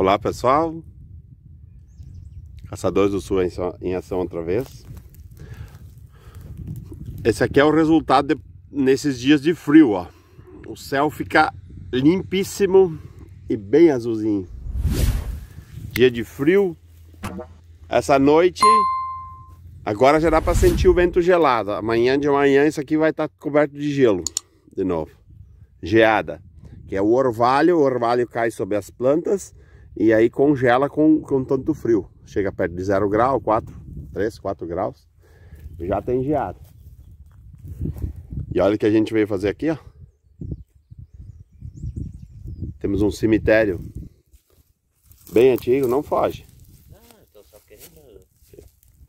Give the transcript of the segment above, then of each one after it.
Olá pessoal, Caçadores do Sul em ação outra vez. Esse aqui é o resultado de, nesses dias de frio, ó. O céu fica limpíssimo e bem azulzinho. Dia de frio. Essa noite, agora já dá para sentir o vento gelado. Amanhã de manhã isso aqui vai estar tá coberto de gelo, de novo. Geada, que é o orvalho. O orvalho cai sobre as plantas e aí congela com, com tanto frio. Chega perto de 0 grau, 4, 3, 4 graus. Já tem geada. E olha o que a gente veio fazer aqui, ó. Temos um cemitério bem antigo, não foge. Ah, tô só querendo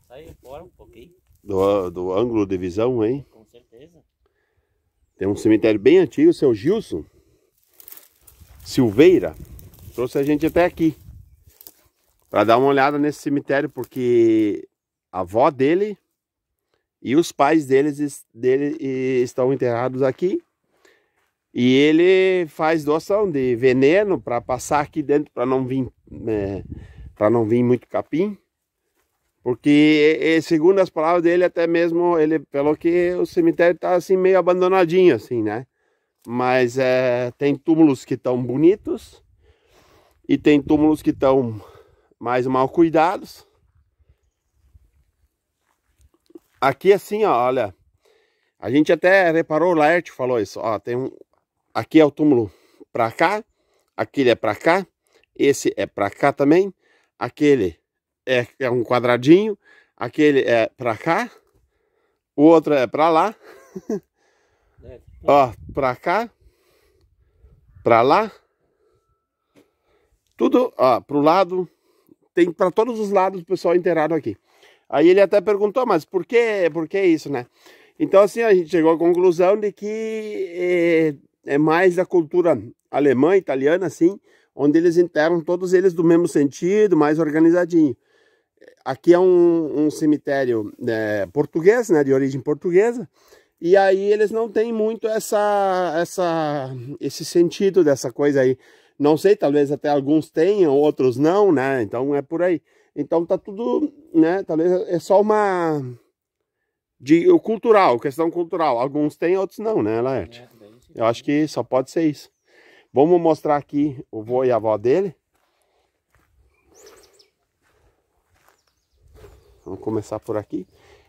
sair fora um pouquinho. Do, do ângulo de visão, hein? Com certeza. Tem um cemitério bem antigo, seu Gilson Silveira trouxe a gente até aqui para dar uma olhada nesse cemitério, porque a avó dele e os pais deles dele estão enterrados aqui. E ele faz doação de veneno para passar aqui dentro para não vir é, para não vir muito capim. Porque segundo as palavras dele, até mesmo ele pelo que o cemitério está assim meio abandonadinho assim, né? Mas é, tem túmulos que estão bonitos e tem túmulos que estão mais mal cuidados. Aqui assim, ó, olha. A gente até reparou, o Laerte falou isso, ó, tem um... Aqui é o túmulo para cá, aquele é para cá, esse é para cá também, aquele é, é um quadradinho, aquele é para cá, o outro é para lá, é, ó, para cá, para lá, tudo, para pro lado, tem para todos os lados o pessoal inteirado aqui. Aí ele até perguntou, mas por que, por que isso, né? Então, assim, a gente chegou à conclusão de que é, é mais da cultura alemã, italiana, assim, onde eles enterram todos eles do mesmo sentido, mais organizadinho. Aqui é um, um cemitério é, português, né, de origem portuguesa, e aí eles não têm muito essa, essa, esse sentido dessa coisa aí não sei, talvez até alguns tenham, outros não, né? Então é por aí. Então tá tudo, né? Talvez é só uma de o cultural, questão cultural. Alguns têm, outros não, né, Laerte? É, Eu acho que só pode ser isso. Vamos mostrar aqui o vô e a avó dele. Vamos começar por aqui.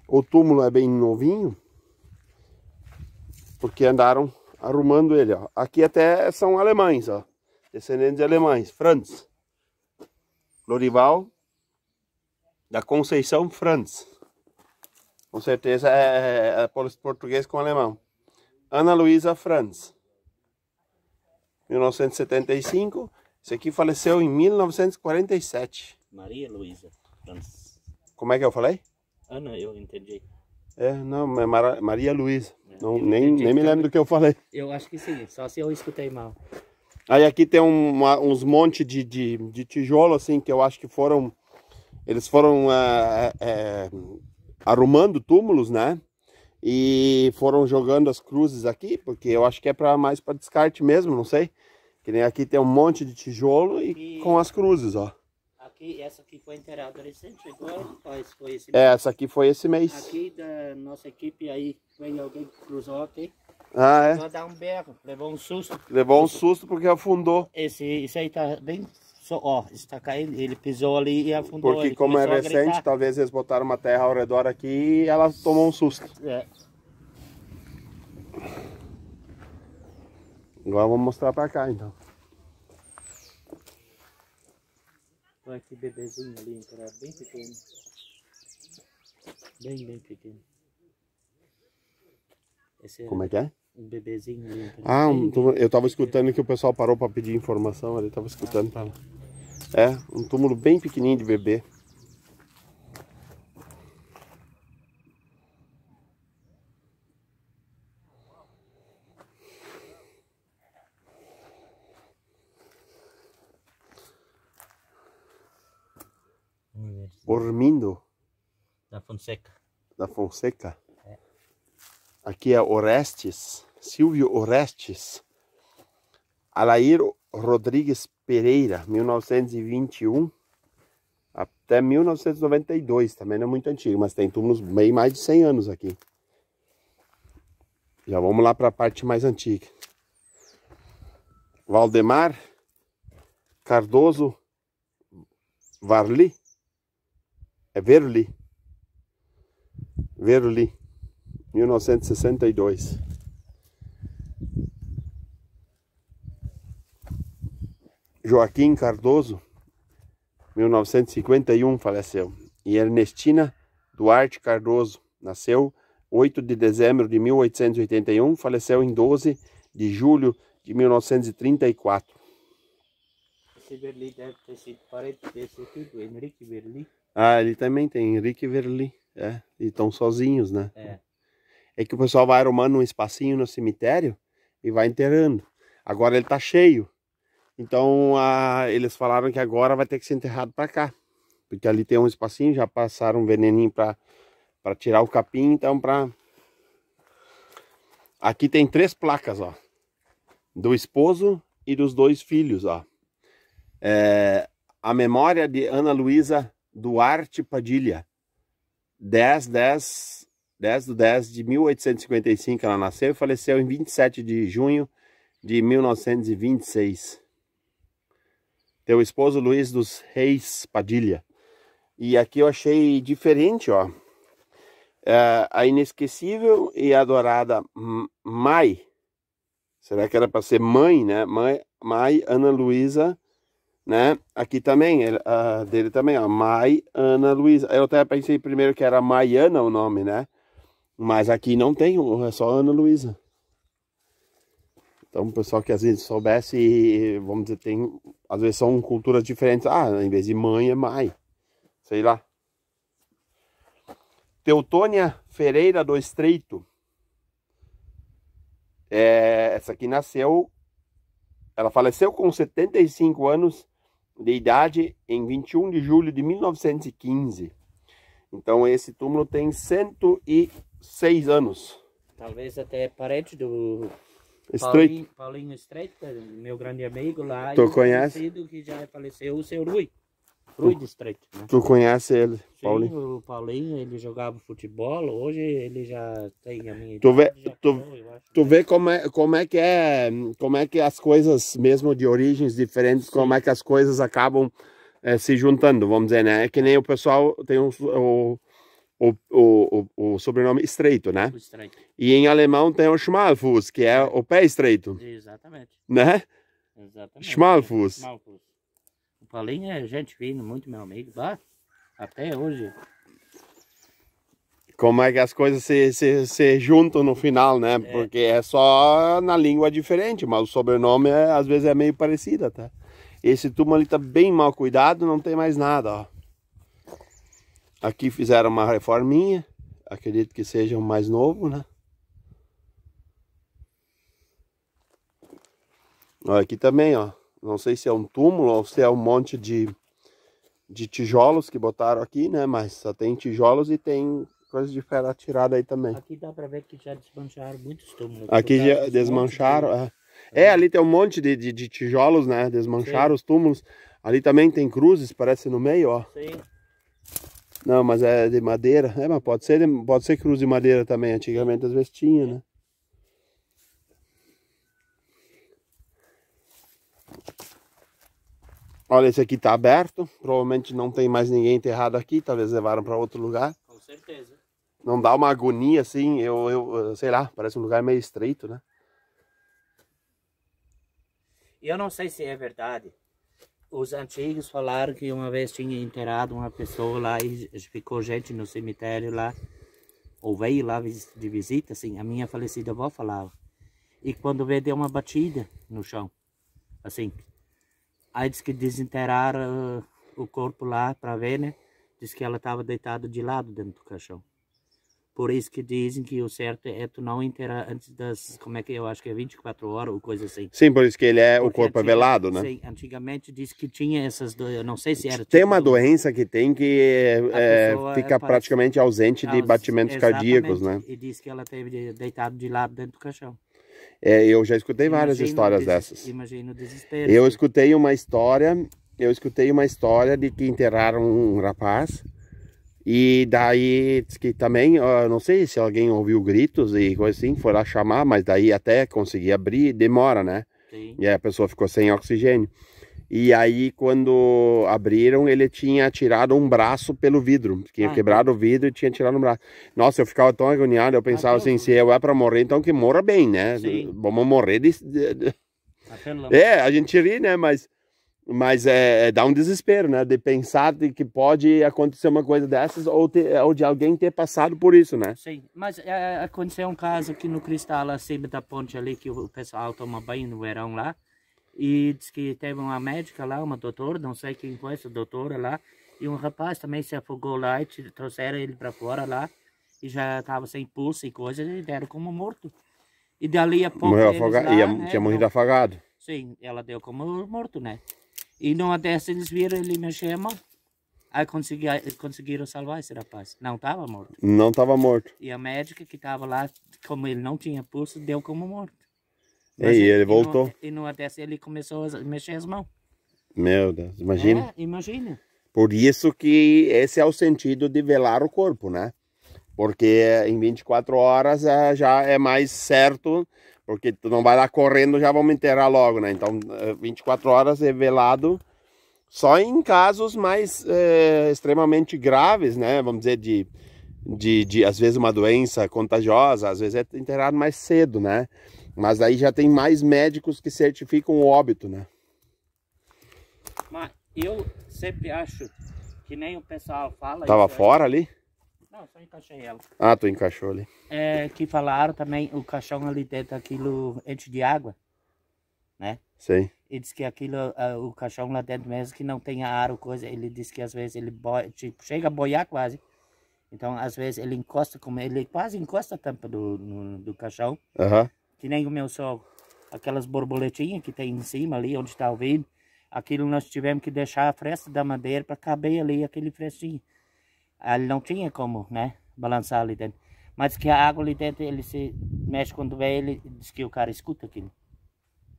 O túmulo é bem novinho, porque andaram arrumando ele, ó. Aqui até são alemães, ó descendentes de alemães. Franz. Lorival da Conceição Franz. Com certeza é, é, é português com alemão. Ana Luísa Franz. 1975. Esse aqui faleceu em 1947. Maria Luísa Franz. Como é que eu falei? Ana, eu entendi. É, não, é Maria Luísa. É, não, nem, nem me lembro do que eu falei. Eu acho que sim, só se eu escutei mal. Aí aqui tem uma, uns monte de, de, de, tijolo, assim, que eu acho que foram... Eles foram é, é, é, arrumando túmulos, né? E foram jogando as cruzes aqui, porque eu acho que é pra, mais para descarte mesmo, não sei. Que nem aqui tem um monte de tijolo e, e com as cruzes, ó. Aqui, essa aqui foi enterrada recente, agora foi esse é, mês. É, essa aqui foi esse mês. Aqui da nossa equipe aí, vem alguém que cruzou aqui. Ah, é? Só dar um berro, levou um susto. Levou um susto porque afundou. Esse, aí tá bem. ó, está caindo, ele pisou ali e afundou. Porque, como é recente, talvez eles botaram uma terra ao redor aqui e ela tomou um susto. É. Agora vamos mostrar pra cá então. Olha que bebezinho ali, cara, né? bem pequeno. Bem, bem pequeno. Esse é Como é que é? um bebezinho ali. Ah, um, eu tava escutando que o pessoal parou para pedir informação, ele tava escutando lá. É, um túmulo bem pequenininho de bebê. Dormindo. Da Fonseca. Da Fonseca aqui é Orestes, Silvio Orestes, Alair Rodrigues Pereira, 1921 até 1992, também não é muito antigo, mas tem túmulos bem mais de 100 anos aqui. Já vamos lá para a parte mais antiga. Valdemar Cardoso Varli, é Verli, Verli, 1962. Joaquim Cardoso, 1951, faleceu. E Ernestina Duarte Cardoso, nasceu 8 de dezembro de 1881, faleceu em 12 de julho de 1934. Esse Berli deve ter sido parente desse aqui, do tipo, Henrique Berli. Ah, ele também tem Henrique Verli, é. E estão sozinhos, né? É é que o pessoal vai arrumando um espacinho no cemitério e vai enterrando. Agora ele tá cheio. Então a, eles falaram que agora vai ter que ser enterrado para cá. Porque ali tem um espacinho, já passaram um veneninho para tirar o capim, então para Aqui tem três placas, ó. Do esposo e dos dois filhos, ó. É, a memória de Ana Luísa Duarte Padilha. 10, 10, 10 de 10 de 1855 ela nasceu e faleceu em 27 de junho de 1926. Teu esposo Luiz dos Reis Padilha. E aqui eu achei diferente, ó. É, a inesquecível e adorada Mai. Será que era para ser mãe, né? Mãe, Mai Ana Luísa, né? Aqui também, ele, uh, dele também, ó. Mai Ana Luísa. Eu até pensei primeiro que era Maiana o nome, né? Mas aqui não tem é só Ana Luísa. Então, o pessoal que às vezes soubesse, vamos dizer, tem. Às vezes são culturas diferentes. Ah, em vez de mãe é mãe. Sei lá. Teutônia Ferreira do Estreito. É, essa aqui nasceu. Ela faleceu com 75 anos de idade em 21 de julho de 1915. Então, esse túmulo tem 100 e seis anos. Talvez até parente do Paulinho, Paulinho Estreito, é meu grande amigo lá. Tu conhece? Que já faleceu, o seu Rui. Rui de Estreita. Né? Tu conhece ele, Sim, Paulinho? o Paulinho, ele jogava futebol, hoje ele já tem a minha tu vê, tu, tu vê como é, como é que é, como é que as coisas, mesmo de origens diferentes, Sim. como é que as coisas acabam é, se juntando, vamos dizer, né? É que nem o pessoal, tem o, o, o, o, sobrenome estreito, né? Estreito. E em alemão tem o Schmalfuß, que é o pé estreito. Exatamente. Né? Exatamente. Schmalfuß. Schmalfuß. O Paulinho é gente fina, muito meu amigo. Bah, até hoje. Como é que as coisas se, se, se juntam no final, né? É. Porque é só na língua diferente, mas o sobrenome é, às vezes é meio parecido, tá? Esse túmulo ali tá bem mal cuidado, não tem mais nada, ó. Aqui fizeram uma reforminha. Acredito que seja o mais novo, né? aqui também, ó. Não sei se é um túmulo ou se é um monte de, de tijolos que botaram aqui, né? Mas só tem tijolos e tem coisas de ferro tirada aí também. Aqui dá pra ver que já desmancharam muitos túmulos. Aqui já desmancharam, de é. É, ali tem um monte de, de, de tijolos, né? Desmancharam Sim. os túmulos. Ali também tem cruzes, parece no meio, ó. Sim. Não, mas é de madeira. É, mas pode ser, pode ser cruz de madeira também. Antigamente às vezes tinha, né? Olha, esse aqui tá aberto. Provavelmente não tem mais ninguém enterrado aqui. Talvez levaram para outro lugar. Com certeza. Não dá uma agonia assim, eu, eu sei lá, parece um lugar meio estreito, né? Eu não sei se é verdade, os antigos falaram que uma vez tinha enterrado uma pessoa lá e ficou gente no cemitério lá, ou veio lá de visita, assim, a minha falecida avó falava. E quando veio, deu uma batida no chão, assim. Aí diz que desenterraram ah, o corpo lá para ver, né? Diz que ela estava deitada de lado dentro do caixão. Por isso que dizem que o certo é tu não inteirar antes das, como é que é? eu acho que é 24 horas ou coisa assim. Sim, por isso que ele é Porque o corpo é antiga, é velado, né? Sim, antigamente disse que tinha essas do, eu não sei se era. Tem tipo uma doença que tem que é, fica praticamente ausente de batimentos cardíacos, né? E diz que ela teve deitado de lado dentro do caixão. É, eu já escutei várias histórias des... dessas. Imagino o desespero. Eu escutei uma história, eu escutei uma história de que enterraram um rapaz e daí que também, eu não sei se alguém ouviu gritos e coisa assim, foi lá chamar, mas daí até conseguir abrir, demora, né? Sim. E a pessoa ficou sem oxigênio. E aí, quando abriram, ele tinha tirado um braço pelo vidro. Tinha ah, tá. quebrado o vidro e tinha tirado um braço. Nossa, eu ficava tão agoniado. Eu pensava assim: se eu é para morrer, então que morra bem, né? Sim. Vamos morrer de. É, a gente ri, né? Mas mas é, é, dá um desespero, né? De pensar de que pode acontecer uma coisa dessas ou, ter, ou de alguém ter passado por isso, né? Sim, mas é, é aconteceu um caso aqui no Cristal, acima da ponte ali, que o pessoal toma banho no verão lá. E diz que teve uma médica lá, uma doutora, não sei quem foi essa doutora lá. E um rapaz também se afogou lá e trouxeram ele para fora lá. E já estava sem pulso e coisa, e deram como morto. E dali a pouco. Morreu afogado, né, tinha morrido afogado. Sim, ela deu como morto, né? E numa dessas eles viram, ele me chama. Aí consegui, conseguiram salvar esse rapaz. Não estava morto. Não estava morto. E a médica que estava lá, como ele não tinha pulso, deu como morto. e ele, ele voltou. e numa dessas ele começou a mexer as mãos. Meu Deus, imagina. É, imagina. Por isso que esse é o sentido de velar o corpo, né? Porque em 24 horas eh, já é mais certo porque tu não vai lá correndo, já vamos enterrar logo, né? Então, 24 eh, horas revelado só em casos mais é, extremamente graves, né? Vamos dizer, de, de, de, às vezes uma doença contagiosa, às vezes é enterrado mais cedo, né? Mas aí já tem mais médicos que certificam o óbito, né? Mas eu sempre acho que nem o pessoal fala. Tava fora ali? Não, só encaixei ela. Ah, tu encaixou ali. É, que falaram também, o caixão ali dentro aquilo enche de água, né? Sim. E diz que aquilo, ah, o caixão lá dentro mesmo que não tem ar ou coisa, ele diz que às vezes ele tipo, chega a boiar quase. Então, às vezes ele encosta, como ele quase encosta a tampa do, no, do caixão. Uhum. Que nem o meu sogro. Aquelas borboletinhas que tem em cima ali, onde está o vidro. Aquilo nós tivemos que deixar a fresta da madeira para caber ali aquele frestinho ele não tinha como, né, balançar ali dentro. Mas que a água ali dentro, ele se mexe quando vê, ele diz que o cara escuta aquilo.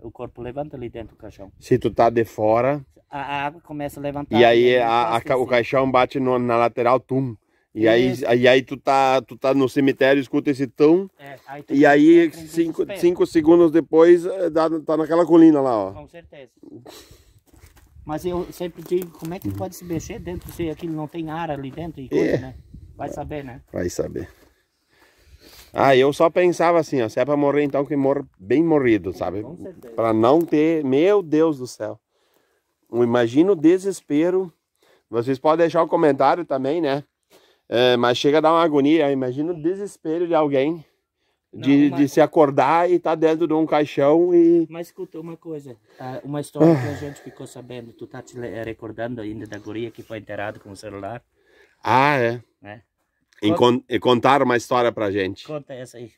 O corpo levanta ali dentro do caixão. Se tu tá de fora... A água começa a levantar. E aí a, a, o caixão bate no, na lateral, tum. E aí, aí tu, tá, tu tá no cemitério, escuta esse tum. É, aí e aí, cinco, cinco segundos depois, eh, dá, tá naquela colina lá, ó. Com certeza. Mas eu sempre digo, como é que uhum. pode se mexer dentro se aquilo não tem ar ali dentro e é. coisa, é. né? Vai saber, né? Vai saber. Ah, eu só pensava assim, ó, se é pra morrer, então que morra bem morrido, sabe? Com certeza. Pra não ter, meu Deus do céu. Imagina o desespero. Vocês podem deixar o um comentário também, né? É, mas chega a dar uma agonia, imagina o desespero de alguém de, mas... de se acordar e tá dentro de um caixão e. Mas escuta uma coisa, uma história que a ah. gente ficou sabendo, tu tá te recordando ainda da guria que foi enterrada com o celular? Ah, é. é. E, con e contaram uma história pra gente. Conta essa aí.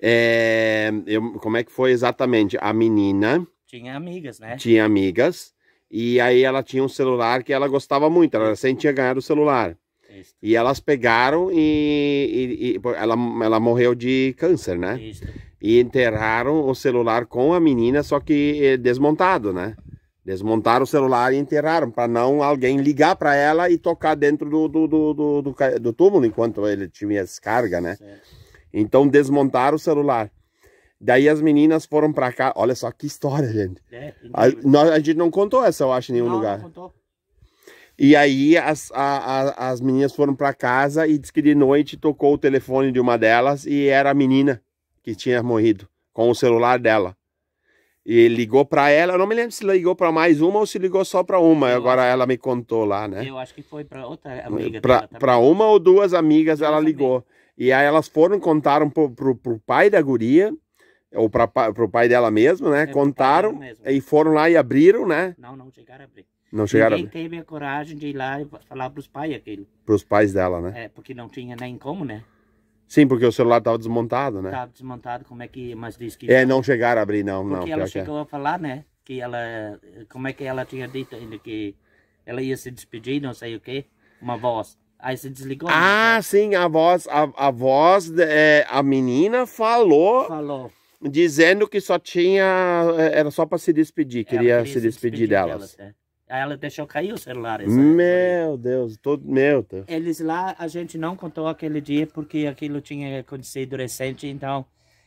É, eu, como é que foi exatamente? A menina. Tinha amigas, né? Tinha amigas. E aí ela tinha um celular que ela gostava muito. Ela sempre tinha ganhado o celular. Isso. E elas pegaram e, e, e, ela, ela morreu de câncer, né? Isso. E enterraram o celular com a menina, só que eh, desmontado, né? Desmontaram o celular e enterraram, para não alguém ligar para ela e tocar dentro do, do, do, do, do, do túmulo enquanto ele tinha descarga, né? Certo. Então desmontaram o celular. Daí as meninas foram para cá. Olha só que história, gente. É, a, nós, a gente não contou essa, eu acho, em nenhum não, lugar. Não contou. E aí as, a, a, as meninas foram para casa e disse que de noite tocou o telefone de uma delas e era a menina que tinha morrido com o celular dela. E ligou para ela, eu não me lembro se ligou para mais uma ou se ligou só para uma. Eu Agora acho... ela me contou lá, né? Eu acho que foi para outra hum, amiga. Para uma ou duas amigas ela ligou. E aí elas foram contaram pro, pro, pro pai da guria ou para o pai dela mesmo, né? É, Contaram mesmo. e foram lá e abriram, né? Não, não chegaram a abrir. Não chegaram Ninguém a abrir. teve a coragem de ir lá e falar para os pais aquilo. Para os pais dela, né? É, porque não tinha nem como, né? Sim, porque o celular estava desmontado, né? Estava desmontado, como é que... Mas disse que... É, não, chegaram a abrir, não, porque não. Porque ela é. chegou é. a falar, né? Que ela... Como é que ela tinha dito ainda que ela ia se despedir, não sei o quê. Uma voz. Aí se desligou. Né? Ah, né? sim, a voz... A, a voz... É, a menina falou... Falou dizendo que só tinha. Eh, era só para se despedir, queria, queria se, se, despedir, despedir delas. Né? Aí ela deixou cair o celular. meu Deus, todo meu Deus. Eles lá, a gente não contou aquele dia porque aquilo tinha acontecido recente, então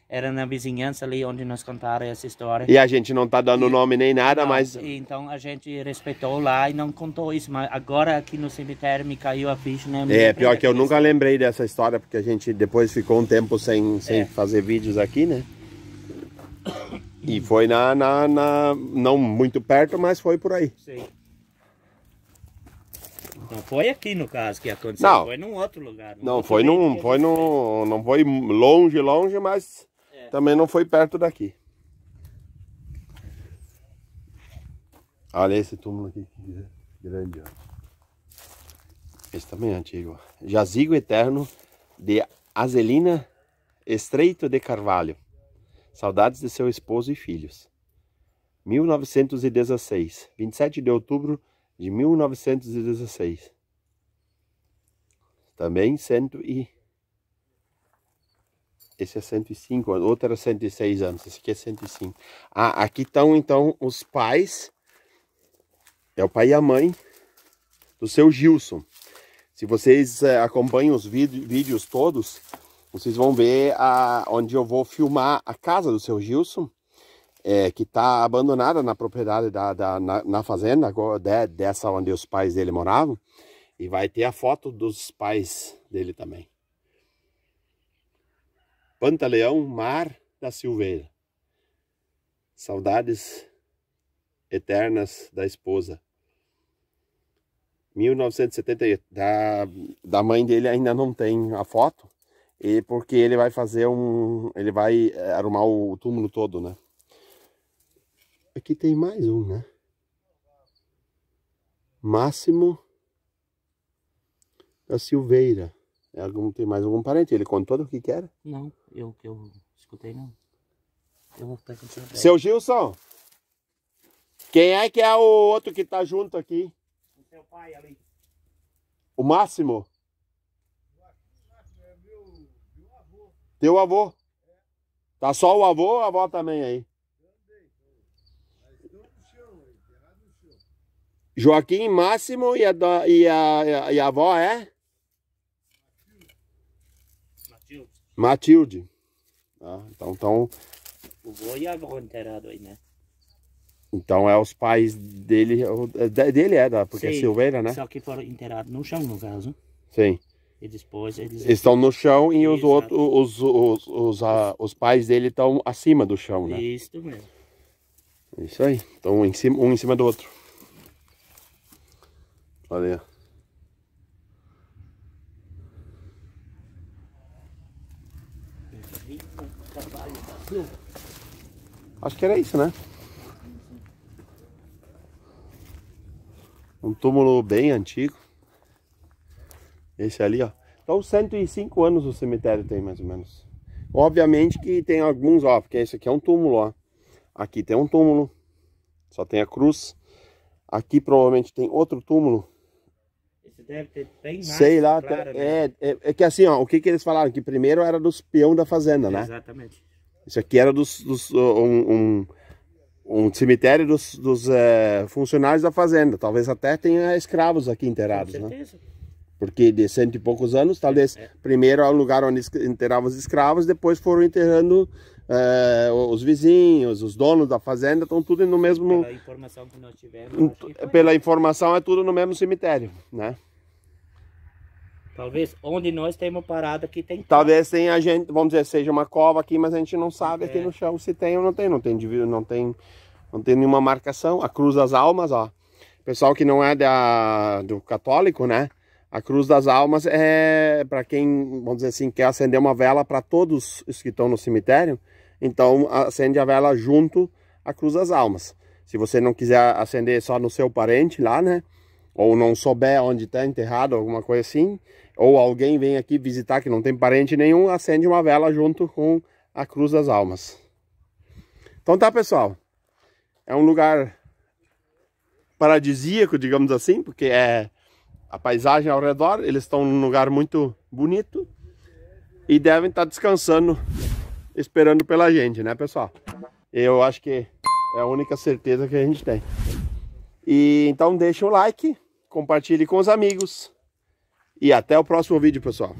era na vizinhança ali onde nós contaram essa história. E a gente não tá dando e, nome nem nada, não, mas. Então a gente respeitou lá e não contou isso, mas agora aqui no cemitério me caiu a ficha, né? É, pior que eu nunca lembrei dessa história porque a gente depois ficou um tempo sem, sem é. fazer vídeos aqui, né? E foi na, na, na, Não muito perto, mas foi por aí. Sim. Não foi aqui no caso que aconteceu, não, foi num outro lugar. Não, não foi, num, foi num, não foi longe, longe, mas é. também não foi perto daqui. Olha esse túmulo aqui, grande. Ó. Esse também é antigo. Jazigo Eterno de Azelina Estreito de Carvalho. Saudades de seu esposo e filhos. 1916, 27 de outubro de 1916. Também 100 e esse é 105, outro era 106 anos, esse aqui é 105. Ah, aqui estão então os pais, é o pai e a mãe do seu Gilson. Se vocês é, acompanham os vídeos todos, vocês vão ver a, onde eu vou filmar a casa do seu Gilson, é, que está abandonada na propriedade, da, da na, na, fazenda, dessa onde os pais dele moravam. E vai ter a foto dos pais dele também. Pantaleão Mar da Silveira. Saudades eternas da esposa. 1970, da, da mãe dele ainda não tem a foto, e porque ele vai fazer um, ele vai eh, arrumar o túmulo todo, né? Aqui tem mais um, né? Máximo da Silveira. É algum, tem mais algum parente? Ele contou do que que era? Não, eu que eu escutei não. Eu vou ter Seu Gilson, quem é que é o outro que tá junto aqui? O seu pai ali. O Máximo? Teu avô. Tá só o avô, a avó também aí. Joaquim Máximo e a, e a, e a avó é? Matilde. Matilde. Ah, então, então... O avô e a avó enterrado aí, né? Então é os pais dele, é é, dele é, né? porque é Sim, é Silveira, né? Só que foram enterrados no chão, no caso. Sim e depois eles estão no chão e os Exato. outros os, os, os, a, os pais dele estão acima do chão né isso mesmo é isso aí então um em cima um em cima do outro olha acho que era isso né um túmulo bem antigo esse ali, ó. Então 105 anos o cemitério tem, mais ou menos. Obviamente que tem alguns, ó, porque esse aqui é um túmulo, ó. Aqui tem um túmulo, só tem a cruz. Aqui provavelmente tem outro túmulo. Esse deve ter bem mais Sei lá, clara, né? é, né? é, é, que assim, ó, o que que eles falaram? Que primeiro era dos peão da fazenda, né? Exatamente. Isso aqui era dos, dos um, um, um, cemitério dos, dos é, funcionários da fazenda. Talvez até tenha escravos aqui enterrados, né? Com certeza. Né? Porque de cento e poucos anos, talvez, é. é. primeiro ao lugar onde enterravam os escravos, depois foram enterrando é, os vizinhos, os donos da fazenda, estão tudo no mesmo... Pela informação que nós tivemos... pela informação, é tudo no mesmo cemitério, né? Talvez onde nós temos parado aqui tem Talvez tenha a gente, vamos dizer, seja uma cova aqui, mas a gente não sabe é. aqui no chão se tem ou não tem. Não tem, não tem, não tem nenhuma marcação. A Cruz das Almas, ó. Pessoal que não é da, do católico, né? A Cruz das Almas é para quem, vamos dizer assim, quer acender uma vela para todos os que estão no cemitério. Então acende a vela junto à Cruz das Almas. Se você não quiser acender só no seu parente lá, né? Ou não souber onde está enterrado, alguma coisa assim. Ou alguém vem aqui visitar que não tem parente nenhum, acende uma vela junto com a Cruz das Almas. Então tá, pessoal. É um lugar paradisíaco, digamos assim, porque é a paisagem ao redor, eles estão num lugar muito bonito e devem estar tá descansando, esperando pela gente, né, pessoal? Eu acho que é a única certeza que a gente tem. E então deixa o like, compartilhe com os amigos e até o próximo vídeo, pessoal.